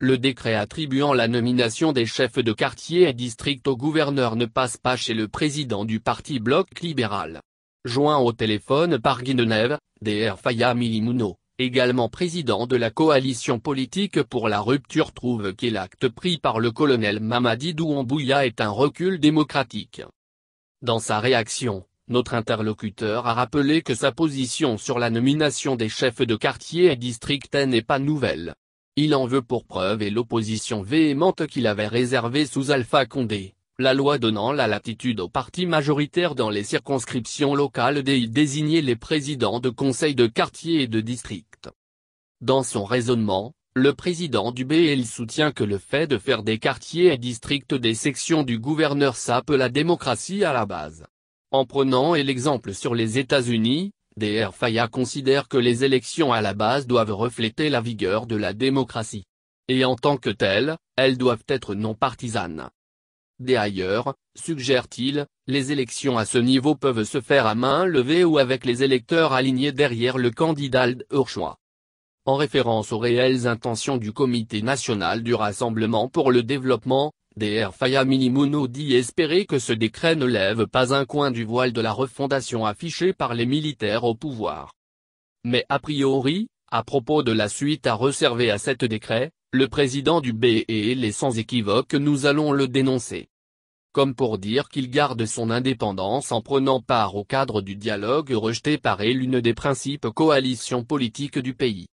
Le décret attribuant la nomination des chefs de quartier et district au gouverneur ne passe pas chez le président du parti Bloc libéral. Joint au téléphone par Guinenève, Dr Faya Milimuno, également président de la coalition politique pour la rupture trouve que l'acte pris par le colonel Mamadi Doumbouya est un recul démocratique. Dans sa réaction, notre interlocuteur a rappelé que sa position sur la nomination des chefs de quartier et district n'est pas nouvelle. Il en veut pour preuve et l'opposition véhémente qu'il avait réservée sous Alpha Condé, la loi donnant la latitude aux partis majoritaires dans les circonscriptions locales d'y désigner les présidents de conseils de quartier et de district. Dans son raisonnement, le président du BL soutient que le fait de faire des quartiers et districts des sections du gouverneur sape la démocratie à la base. En prenant l'exemple sur les États-Unis, Dr Faya considère que les élections à la base doivent refléter la vigueur de la démocratie. Et en tant que telles, elles doivent être non partisanes. D'ailleurs, suggère-t-il, les élections à ce niveau peuvent se faire à main levée ou avec les électeurs alignés derrière le candidat de En référence aux réelles intentions du Comité national du Rassemblement pour le développement, DR Fayamini dit espérer que ce décret ne lève pas un coin du voile de la refondation affichée par les militaires au pouvoir. Mais a priori, à propos de la suite à réserver à cet décret, le président du e et les sans équivoque nous allons le dénoncer. Comme pour dire qu'il garde son indépendance en prenant part au cadre du dialogue rejeté par l'une des principes coalitions politiques du pays.